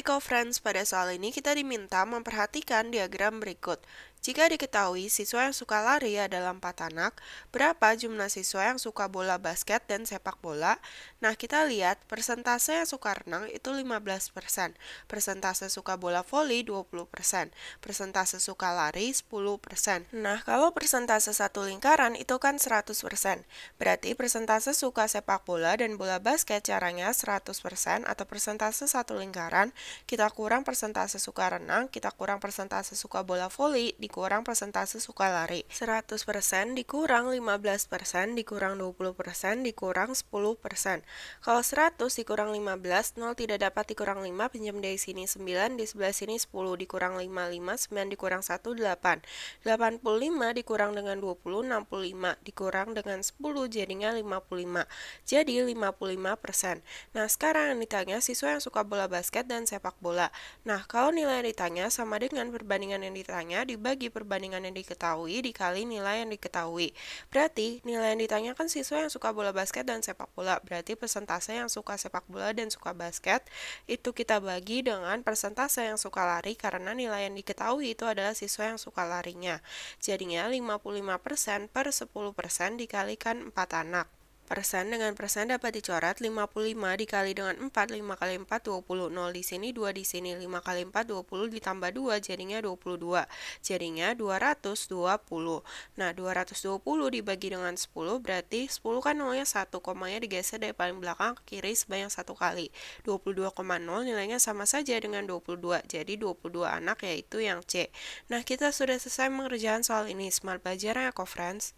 Psycho Friends pada soal ini kita diminta memperhatikan diagram berikut. Jika diketahui siswa yang suka lari adalah empat anak, berapa jumlah siswa yang suka bola basket dan sepak bola? Nah, kita lihat persentase yang suka renang itu 15%, persentase suka bola voli 20%, persentase suka lari 10%. Nah, kalau persentase satu lingkaran itu kan 100%, berarti persentase suka sepak bola dan bola basket caranya 100% atau persentase satu lingkaran, kita kurang persentase suka renang, kita kurang persentase suka bola voli, dikurang persentase suka lari. 100% dikurang 15% dikurang 20% dikurang 10%. Kalau 100 dikurang 15, 0 tidak dapat dikurang 5, pinjam dari sini 9, di sebelah sini 10, dikurang 5, 5, 9 dikurang 1, 8. 85 dikurang dengan 20, 65, dikurang dengan 10, jadinya 55. Jadi 55%. Nah, sekarang yang ditanya siswa yang suka bola basket dan sepak bola. Nah, kalau nilai yang ditanya sama dengan perbandingan yang ditanya dibagi lagi perbandingan yang diketahui dikali nilai yang diketahui. Berarti nilai yang ditanyakan siswa yang suka bola basket dan sepak bola. Berarti persentase yang suka sepak bola dan suka basket itu kita bagi dengan persentase yang suka lari karena nilai yang diketahui itu adalah siswa yang suka larinya. Jadinya 55% per 10% dikalikan 4 anak. Persen dengan persen dapat dicoret 55 dikali dengan 4, 5 kali 4 20, 0 di sini, 2 di sini, 5 kali 4 20 ditambah 2 jadinya 22, jadinya 220. Nah, 220 dibagi dengan 10 berarti 10 kan nolnya 1, komanya digeser dari paling belakang ke kiri sebanyak satu kali. 22,0 nilainya sama saja dengan 22, jadi 22 anak yaitu yang C. Nah, kita sudah selesai mengerjakan soal ini. Smart belajar ya, co-friends.